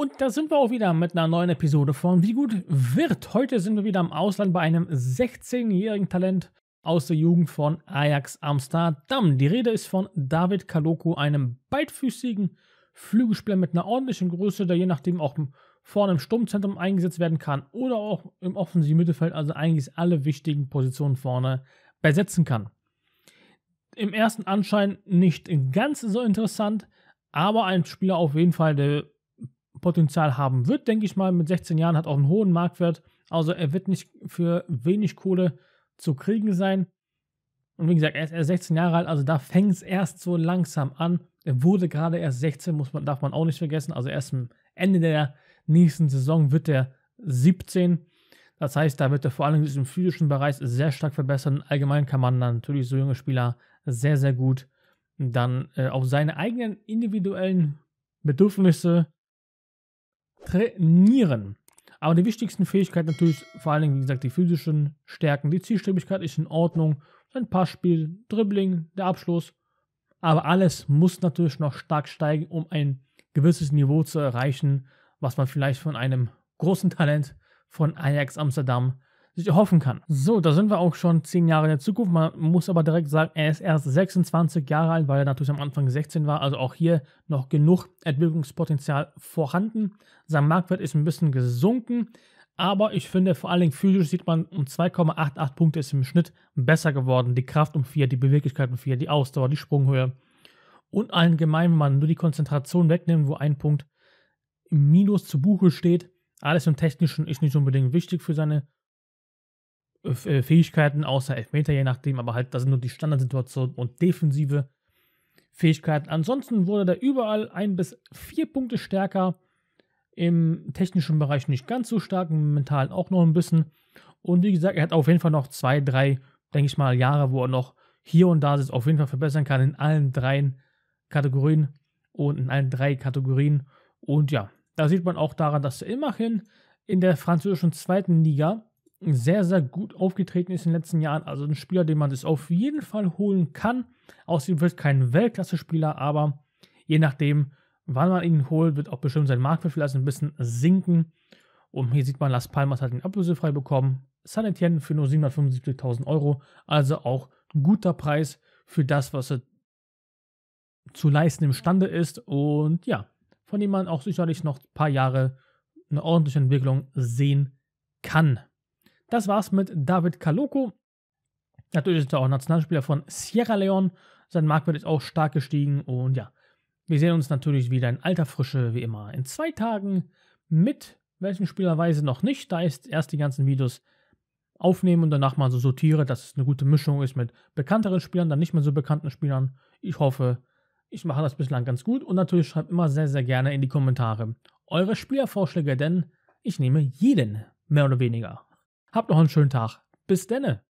Und da sind wir auch wieder mit einer neuen Episode von Wie gut wird. Heute sind wir wieder im Ausland bei einem 16-jährigen Talent aus der Jugend von Ajax Amsterdam. Die Rede ist von David Kaloko, einem beidfüßigen Flügelspieler mit einer ordentlichen Größe, der je nachdem auch vorne im Sturmzentrum eingesetzt werden kann oder auch im offensiven Mittelfeld, also eigentlich alle wichtigen Positionen vorne besetzen kann. Im ersten Anschein nicht ganz so interessant, aber ein Spieler auf jeden Fall, der Potenzial haben wird, denke ich mal. Mit 16 Jahren hat auch einen hohen Marktwert. Also er wird nicht für wenig Kohle zu kriegen sein. Und wie gesagt, er ist erst 16 Jahre alt, also da fängt es erst so langsam an. Er wurde gerade erst 16, muss man, darf man auch nicht vergessen. Also erst am Ende der nächsten Saison wird er 17. Das heißt, da wird er vor allem im physischen Bereich sehr stark verbessern. Allgemein kann man dann natürlich so junge Spieler sehr, sehr gut dann äh, auf seine eigenen individuellen Bedürfnisse trainieren. Aber die wichtigsten Fähigkeiten natürlich vor allen Dingen, wie gesagt, die physischen Stärken. Die Zielstrebigkeit ist in Ordnung. Ein Passspiel, Dribbling, der Abschluss. Aber alles muss natürlich noch stark steigen, um ein gewisses Niveau zu erreichen, was man vielleicht von einem großen Talent von Ajax Amsterdam hoffen kann. So, da sind wir auch schon zehn Jahre in der Zukunft. Man muss aber direkt sagen, er ist erst 26 Jahre alt, weil er natürlich am Anfang 16 war. Also auch hier noch genug Entwicklungspotenzial vorhanden. Sein Marktwert ist ein bisschen gesunken. Aber ich finde, vor allen Dingen physisch sieht man, um 2,88 Punkte ist im Schnitt besser geworden. Die Kraft um 4, die Beweglichkeit um 4, die Ausdauer, die Sprunghöhe. Und allgemein, wenn man nur die Konzentration wegnimmt, wo ein Punkt im Minus zu Buche steht, alles im Technischen ist nicht unbedingt wichtig für seine äh, Fähigkeiten, außer Elfmeter, je nachdem, aber halt, das sind nur die Standardsituationen und defensive Fähigkeiten. Ansonsten wurde er überall ein bis vier Punkte stärker. Im technischen Bereich nicht ganz so stark, im mentalen auch noch ein bisschen. Und wie gesagt, er hat auf jeden Fall noch zwei, drei, denke ich mal, Jahre, wo er noch hier und da sich auf jeden Fall verbessern kann in allen drei Kategorien und in allen drei Kategorien. Und ja, da sieht man auch daran, dass er immerhin in der französischen zweiten Liga sehr, sehr gut aufgetreten ist in den letzten Jahren. Also ein Spieler, den man sich auf jeden Fall holen kann. Außerdem wird kein Weltklasse-Spieler, aber je nachdem, wann man ihn holt, wird auch bestimmt sein Marktwert vielleicht ein bisschen sinken. Und hier sieht man, Las Palmas hat ihn ablösefrei bekommen. San Etienne für nur 775.000 Euro. Also auch guter Preis für das, was er zu leisten imstande ist. Und ja, von dem man auch sicherlich noch ein paar Jahre eine ordentliche Entwicklung sehen kann. Das war's mit David Kaloko. Natürlich ist er auch Nationalspieler von Sierra Leone. Sein Marktwert ist auch stark gestiegen. Und ja, wir sehen uns natürlich wieder in alter Frische, wie immer, in zwei Tagen. Mit welchen Spielerweise noch nicht. Da ist erst die ganzen Videos aufnehmen und danach mal so sortiere, dass es eine gute Mischung ist mit bekannteren Spielern, dann nicht mehr so bekannten Spielern. Ich hoffe, ich mache das bislang ganz gut und natürlich schreibt immer sehr, sehr gerne in die Kommentare eure Spielervorschläge, denn ich nehme jeden, mehr oder weniger. Habt noch einen schönen Tag. Bis denne.